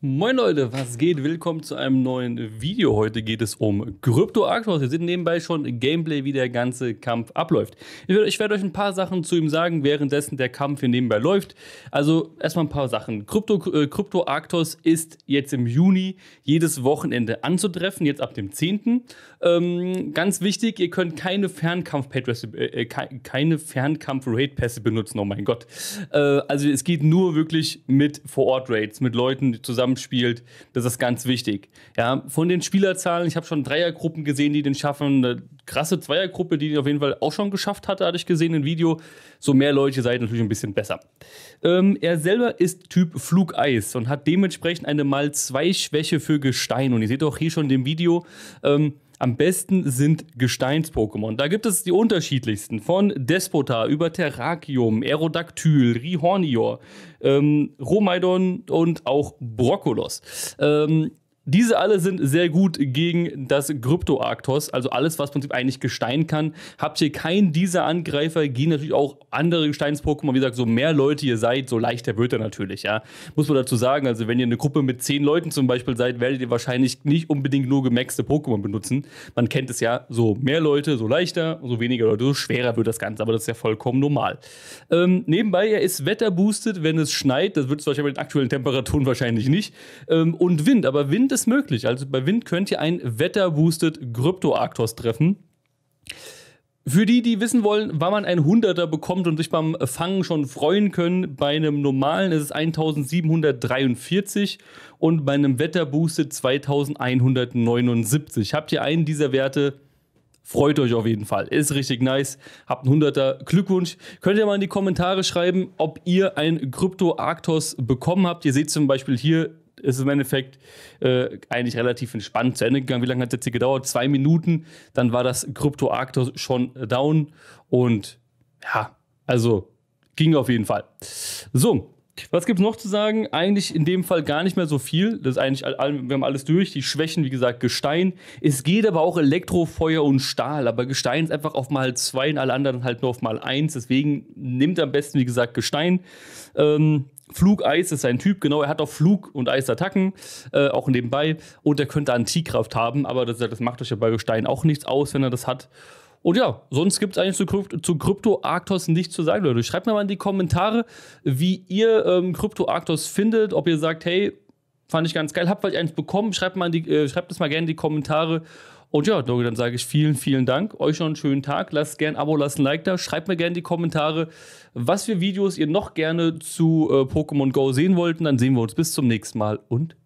Moin Leute, was geht? Willkommen zu einem neuen Video. Heute geht es um Crypto Arctos. Wir sehen nebenbei schon Gameplay, wie der ganze Kampf abläuft. Ich werde euch ein paar Sachen zu ihm sagen, währenddessen der Kampf hier nebenbei läuft. Also erstmal ein paar Sachen. Crypto, äh, Crypto Arctos ist jetzt im Juni jedes Wochenende anzutreffen, jetzt ab dem 10. Ähm, ganz wichtig, ihr könnt keine Fernkampf-Raid-Pässe äh, äh keine Fernkampf benutzen, oh mein Gott. Äh, also es geht nur wirklich mit Vor-Ort-Raids, mit Leuten zusammen zusammenspielt. Das ist ganz wichtig. Ja, von den Spielerzahlen, ich habe schon Dreiergruppen gesehen, die den schaffen. Eine krasse Zweiergruppe, die den auf jeden Fall auch schon geschafft hatte, hatte ich gesehen im Video. So mehr Leute seid natürlich ein bisschen besser. Ähm, er selber ist Typ Flugeis und hat dementsprechend eine mal 2 Schwäche für Gestein. Und ihr seht auch hier schon im Video, ähm, am besten sind Gesteins-Pokémon. Da gibt es die unterschiedlichsten. Von Despota über Terrakium, Aerodactyl, Rihornior, ähm, Romaidon und auch Brokkolos. Ähm, diese alle sind sehr gut gegen das Kryptoarktos, also alles, was im Prinzip eigentlich Gestein kann. Habt ihr keinen dieser Angreifer, gehen natürlich auch andere Gesteins-Pokémon. Wie gesagt, so mehr Leute ihr seid, so leichter wird er natürlich, ja. Muss man dazu sagen, also wenn ihr eine Gruppe mit zehn Leuten zum Beispiel seid, werdet ihr wahrscheinlich nicht unbedingt nur gemaxte Pokémon benutzen. Man kennt es ja, so mehr Leute, so leichter, so weniger Leute, so schwerer wird das Ganze, aber das ist ja vollkommen normal. Ähm, nebenbei, er ist wetterboostet, wenn es schneit. Das wird es wahrscheinlich mit den aktuellen Temperaturen wahrscheinlich nicht. Ähm, und Wind, aber Wind ist alles möglich. Also bei Wind könnt ihr ein Wetterboosted Kryptoarktos treffen. Für die, die wissen wollen, wann man einen Hunderter bekommt und sich beim Fangen schon freuen können, bei einem normalen ist es 1743 und bei einem Wetterboosted 2179. Habt ihr einen dieser Werte, freut euch auf jeden Fall. Ist richtig nice. Habt einen Hunderter. Glückwunsch. Könnt ihr mal in die Kommentare schreiben, ob ihr ein Krypto Arctos bekommen habt. Ihr seht zum Beispiel hier ist im Endeffekt äh, eigentlich relativ entspannt zu Ende gegangen. Wie lange hat es jetzt hier gedauert? Zwei Minuten. Dann war das Krypto Arctos schon down. Und ja, also ging auf jeden Fall. So, was gibt es noch zu sagen? Eigentlich in dem Fall gar nicht mehr so viel. Das ist eigentlich, wir haben alles durch. Die Schwächen, wie gesagt, Gestein. Es geht aber auch Elektro, Feuer und Stahl. Aber Gestein ist einfach auf mal 2 und alle anderen halt nur auf mal 1. Deswegen nimmt am besten, wie gesagt, Gestein. Ähm, Flugeis ist sein Typ, genau. Er hat auch Flug- und Eisattacken, äh, auch nebenbei. Und er könnte Antikraft haben, aber das, das macht euch ja bei Gestein auch nichts aus, wenn er das hat. Und ja, sonst gibt es eigentlich zu, Krypt zu Krypto Arctos nichts zu sagen, Leute. Schreibt mir mal in die Kommentare, wie ihr ähm, Krypto Arctos findet, ob ihr sagt, hey, fand ich ganz geil, habt ihr eins bekommen? Schreibt, mal die, äh, schreibt das mal gerne in die Kommentare. Und ja, Dogi, dann sage ich vielen, vielen Dank. Euch noch einen schönen Tag. Lasst gerne ein Abo, lasst ein Like da. Schreibt mir gerne die Kommentare, was für Videos ihr noch gerne zu äh, Pokémon Go sehen wollt. dann sehen wir uns bis zum nächsten Mal und